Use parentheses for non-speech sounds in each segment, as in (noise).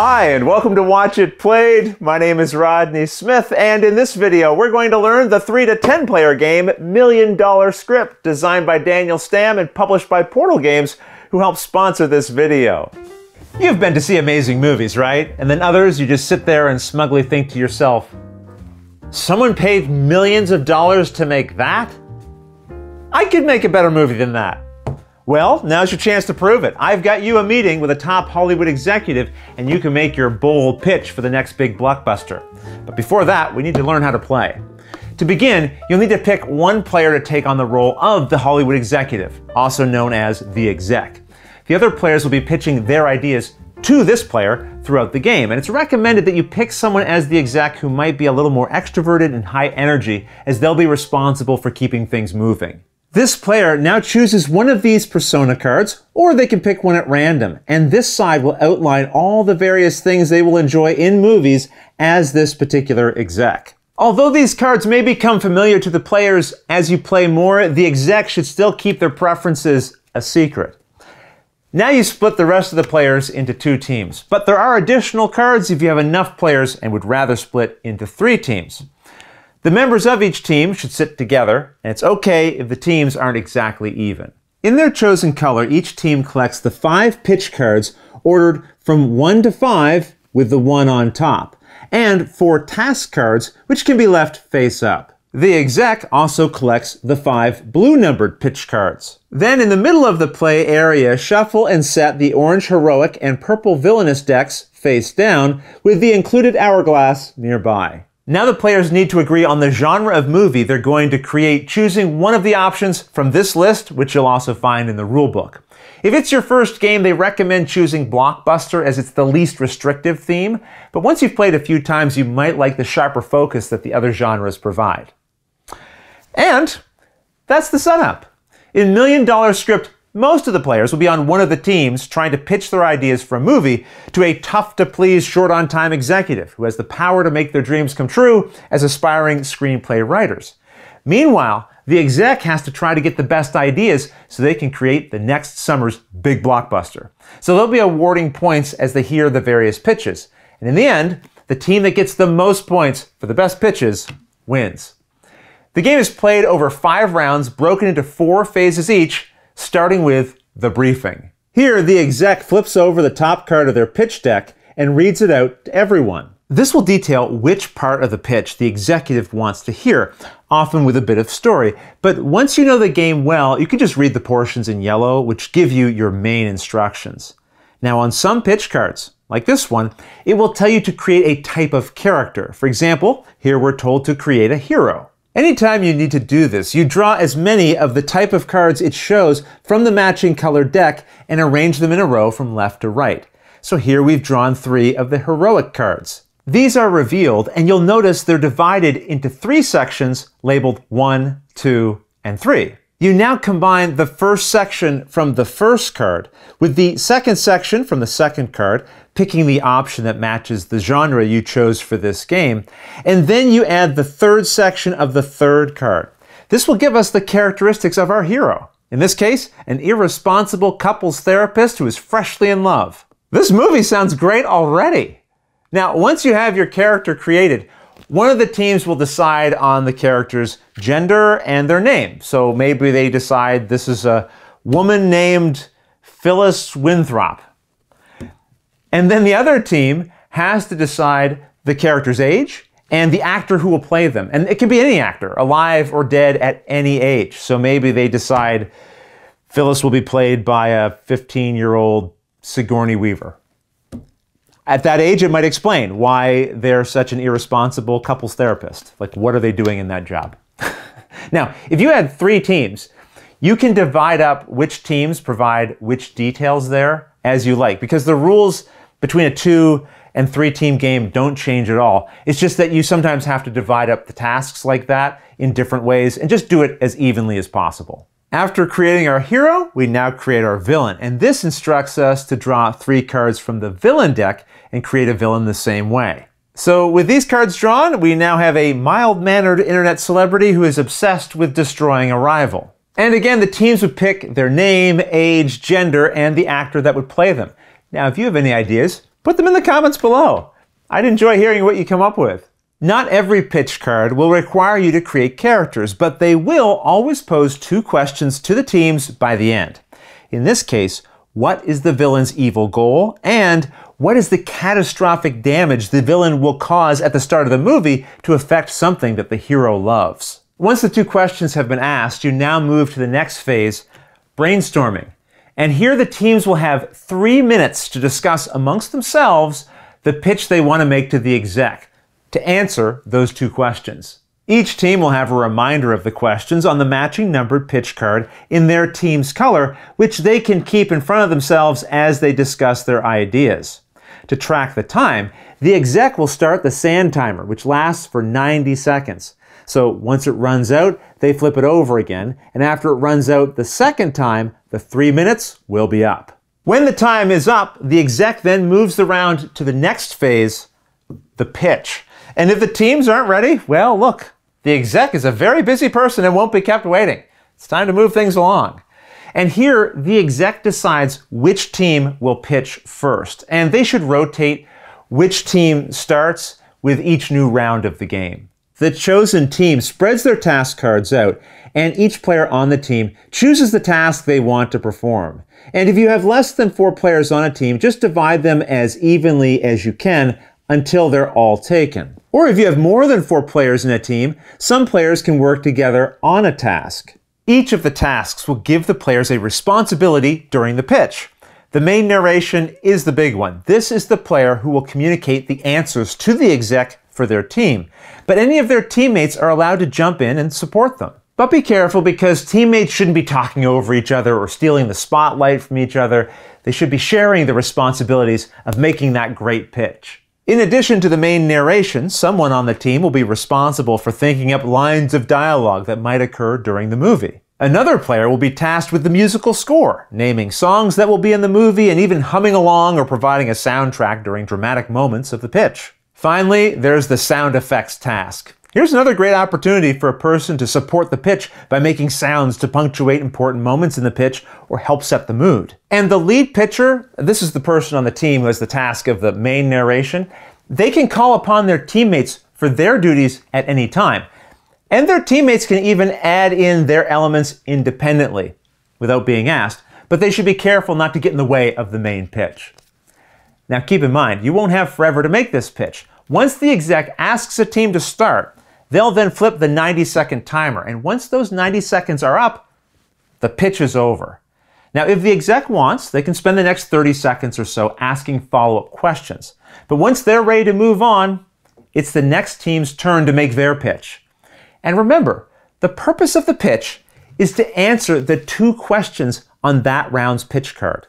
Hi, and welcome to Watch It Played. My name is Rodney Smith, and in this video, we're going to learn the 3 to 10 player game Million Dollar Script, designed by Daniel Stamm and published by Portal Games, who helped sponsor this video. You've been to see amazing movies, right? And then others, you just sit there and smugly think to yourself, someone paid millions of dollars to make that? I could make a better movie than that. Well, now's your chance to prove it. I've got you a meeting with a top Hollywood executive, and you can make your bold pitch for the next big blockbuster. But before that, we need to learn how to play. To begin, you'll need to pick one player to take on the role of the Hollywood executive, also known as the exec. The other players will be pitching their ideas to this player throughout the game, and it's recommended that you pick someone as the exec who might be a little more extroverted and high energy, as they'll be responsible for keeping things moving. This player now chooses one of these persona cards, or they can pick one at random, and this side will outline all the various things they will enjoy in movies as this particular exec. Although these cards may become familiar to the players as you play more, the exec should still keep their preferences a secret. Now you split the rest of the players into two teams, but there are additional cards if you have enough players and would rather split into three teams. The members of each team should sit together, and it's okay if the teams aren't exactly even. In their chosen color, each team collects the five pitch cards ordered from 1 to 5 with the one on top, and four task cards which can be left face up. The exec also collects the five blue numbered pitch cards. Then in the middle of the play area, shuffle and set the orange heroic and purple villainous decks face down with the included hourglass nearby. Now the players need to agree on the genre of movie they're going to create, choosing one of the options from this list, which you'll also find in the rulebook. If it's your first game, they recommend choosing Blockbuster as it's the least restrictive theme, but once you've played a few times, you might like the sharper focus that the other genres provide. And that's the setup. In Million Dollar Script, most of the players will be on one of the teams trying to pitch their ideas for a movie to a tough to please, short on time executive who has the power to make their dreams come true as aspiring screenplay writers. Meanwhile, the exec has to try to get the best ideas so they can create the next summer's big blockbuster. So they'll be awarding points as they hear the various pitches. And in the end, the team that gets the most points for the best pitches wins. The game is played over five rounds, broken into four phases each, starting with the briefing. Here, the exec flips over the top card of their pitch deck and reads it out to everyone. This will detail which part of the pitch the executive wants to hear, often with a bit of story. But once you know the game well, you can just read the portions in yellow, which give you your main instructions. Now, on some pitch cards, like this one, it will tell you to create a type of character. For example, here we're told to create a hero. Anytime you need to do this, you draw as many of the type of cards it shows from the matching color deck and arrange them in a row from left to right. So here we've drawn three of the heroic cards. These are revealed and you'll notice they're divided into three sections labeled 1, 2, and 3. You now combine the first section from the first card with the second section from the second card, picking the option that matches the genre you chose for this game, and then you add the third section of the third card. This will give us the characteristics of our hero. In this case, an irresponsible couples therapist who is freshly in love. This movie sounds great already. Now, once you have your character created, one of the teams will decide on the character's gender and their name. So maybe they decide this is a woman named Phyllis Winthrop. And then the other team has to decide the character's age and the actor who will play them. And it can be any actor, alive or dead at any age. So maybe they decide Phyllis will be played by a 15 year old Sigourney Weaver at that age, it might explain why they're such an irresponsible couples therapist. Like, what are they doing in that job? (laughs) now, if you had three teams, you can divide up which teams provide which details there as you like, because the rules between a two and three team game don't change at all. It's just that you sometimes have to divide up the tasks like that in different ways and just do it as evenly as possible. After creating our hero, we now create our villain, and this instructs us to draw three cards from the villain deck and create a villain the same way. So with these cards drawn, we now have a mild-mannered internet celebrity who is obsessed with destroying a rival. And again, the teams would pick their name, age, gender, and the actor that would play them. Now, if you have any ideas, put them in the comments below. I'd enjoy hearing what you come up with. Not every pitch card will require you to create characters, but they will always pose two questions to the teams by the end. In this case, what is the villain's evil goal? And what is the catastrophic damage the villain will cause at the start of the movie to affect something that the hero loves? Once the two questions have been asked, you now move to the next phase, brainstorming. And here the teams will have three minutes to discuss amongst themselves the pitch they want to make to the exec to answer those two questions. Each team will have a reminder of the questions on the matching numbered pitch card in their team's color, which they can keep in front of themselves as they discuss their ideas. To track the time, the exec will start the sand timer, which lasts for 90 seconds. So once it runs out, they flip it over again, and after it runs out the second time, the three minutes will be up. When the time is up, the exec then moves the round to the next phase, the pitch. And if the teams aren't ready, well, look, the exec is a very busy person and won't be kept waiting. It's time to move things along. And here, the exec decides which team will pitch first, and they should rotate which team starts with each new round of the game. The chosen team spreads their task cards out, and each player on the team chooses the task they want to perform. And if you have less than four players on a team, just divide them as evenly as you can until they're all taken. Or if you have more than four players in a team, some players can work together on a task. Each of the tasks will give the players a responsibility during the pitch. The main narration is the big one. This is the player who will communicate the answers to the exec for their team. But any of their teammates are allowed to jump in and support them. But be careful because teammates shouldn't be talking over each other or stealing the spotlight from each other. They should be sharing the responsibilities of making that great pitch. In addition to the main narration, someone on the team will be responsible for thinking up lines of dialogue that might occur during the movie. Another player will be tasked with the musical score, naming songs that will be in the movie and even humming along or providing a soundtrack during dramatic moments of the pitch. Finally, there's the sound effects task. Here's another great opportunity for a person to support the pitch by making sounds to punctuate important moments in the pitch or help set the mood. And the lead pitcher, this is the person on the team who has the task of the main narration, they can call upon their teammates for their duties at any time. And their teammates can even add in their elements independently without being asked, but they should be careful not to get in the way of the main pitch. Now keep in mind, you won't have forever to make this pitch. Once the exec asks a team to start, They'll then flip the 90 second timer. And once those 90 seconds are up, the pitch is over. Now, if the exec wants, they can spend the next 30 seconds or so asking follow up questions. But once they're ready to move on, it's the next team's turn to make their pitch. And remember, the purpose of the pitch is to answer the two questions on that round's pitch card.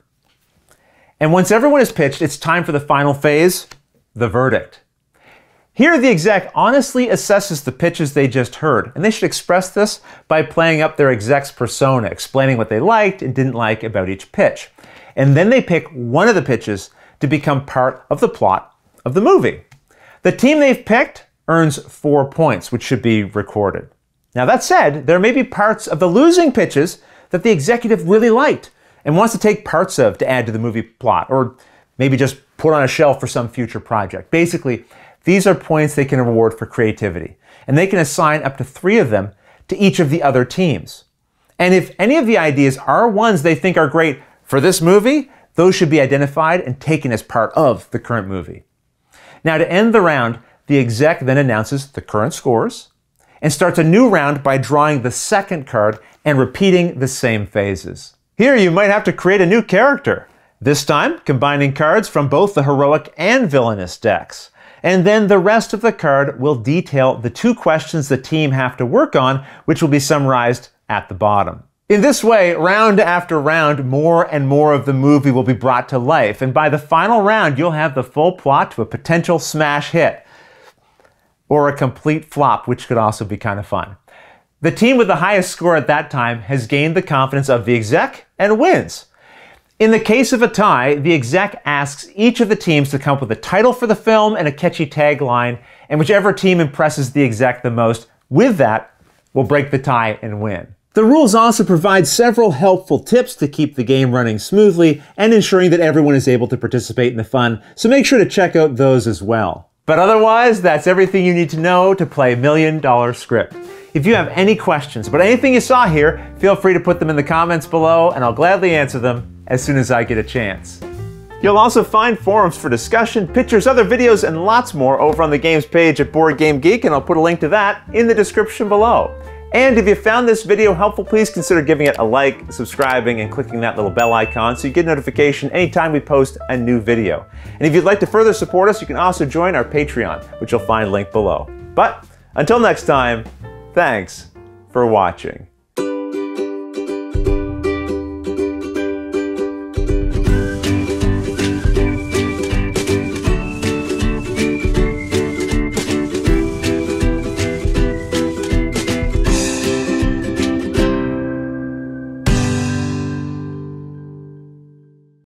And once everyone is pitched, it's time for the final phase, the verdict. Here, the exec honestly assesses the pitches they just heard, and they should express this by playing up their exec's persona, explaining what they liked and didn't like about each pitch. And then they pick one of the pitches to become part of the plot of the movie. The team they've picked earns four points, which should be recorded. Now, that said, there may be parts of the losing pitches that the executive really liked and wants to take parts of to add to the movie plot, or maybe just put on a shelf for some future project. Basically, these are points they can award for creativity, and they can assign up to three of them to each of the other teams. And if any of the ideas are ones they think are great for this movie, those should be identified and taken as part of the current movie. Now, to end the round, the exec then announces the current scores and starts a new round by drawing the second card and repeating the same phases. Here, you might have to create a new character, this time combining cards from both the heroic and villainous decks. And then the rest of the card will detail the two questions the team have to work on, which will be summarized at the bottom. In this way, round after round, more and more of the movie will be brought to life, and by the final round, you'll have the full plot to a potential smash hit. Or a complete flop, which could also be kind of fun. The team with the highest score at that time has gained the confidence of the exec and wins. In the case of a tie, the exec asks each of the teams to come up with a title for the film and a catchy tagline, and whichever team impresses the exec the most with that will break the tie and win. The rules also provide several helpful tips to keep the game running smoothly and ensuring that everyone is able to participate in the fun, so make sure to check out those as well. But otherwise, that's everything you need to know to play Million Dollar Script. If you have any questions about anything you saw here, feel free to put them in the comments below and I'll gladly answer them as soon as I get a chance. You'll also find forums for discussion, pictures, other videos, and lots more over on the games page at Board Game Geek, and I'll put a link to that in the description below. And if you found this video helpful, please consider giving it a like, subscribing, and clicking that little bell icon so you get notification anytime we post a new video. And if you'd like to further support us, you can also join our Patreon, which you'll find linked below. But until next time, thanks for watching.